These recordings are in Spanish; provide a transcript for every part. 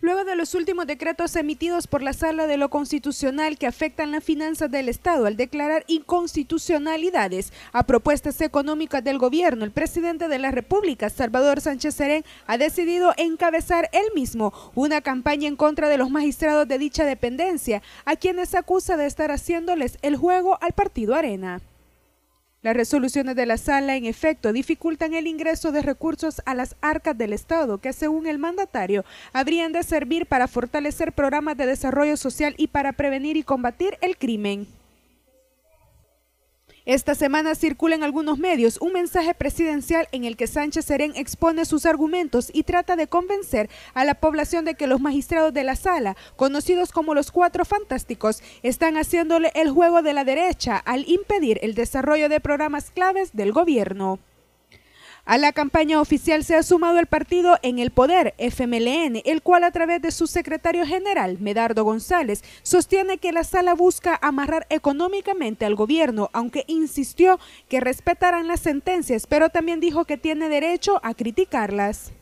luego de los últimos decretos emitidos por la Sala de lo Constitucional que afectan las finanzas del Estado al declarar inconstitucionalidades a propuestas económicas del gobierno, el presidente de la República, Salvador Sánchez Serén, ha decidido encabezar él mismo una campaña en contra de los magistrados de dicha dependencia, a quienes acusa de estar haciéndoles el juego al partido Arena. Las resoluciones de la sala, en efecto, dificultan el ingreso de recursos a las arcas del Estado, que según el mandatario habrían de servir para fortalecer programas de desarrollo social y para prevenir y combatir el crimen. Esta semana circula en algunos medios un mensaje presidencial en el que Sánchez Serén expone sus argumentos y trata de convencer a la población de que los magistrados de la sala, conocidos como los cuatro fantásticos, están haciéndole el juego de la derecha al impedir el desarrollo de programas claves del gobierno. A la campaña oficial se ha sumado el partido en el poder, FMLN, el cual a través de su secretario general, Medardo González, sostiene que la sala busca amarrar económicamente al gobierno, aunque insistió que respetarán las sentencias, pero también dijo que tiene derecho a criticarlas.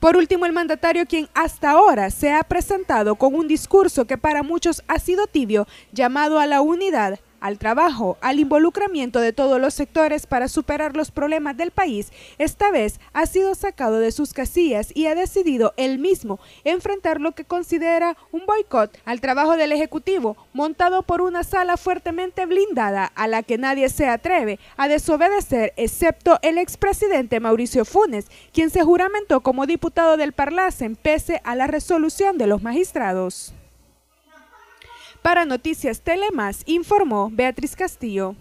Por último, el mandatario, quien hasta ahora se ha presentado con un discurso que para muchos ha sido tibio, llamado a la unidad, al trabajo, al involucramiento de todos los sectores para superar los problemas del país, esta vez ha sido sacado de sus casillas y ha decidido él mismo enfrentar lo que considera un boicot al trabajo del Ejecutivo montado por una sala fuertemente blindada a la que nadie se atreve a desobedecer excepto el expresidente Mauricio Funes, quien se juramentó como diputado del Parlacen pese a la resolución de los magistrados. Para Noticias Telemás informó Beatriz Castillo.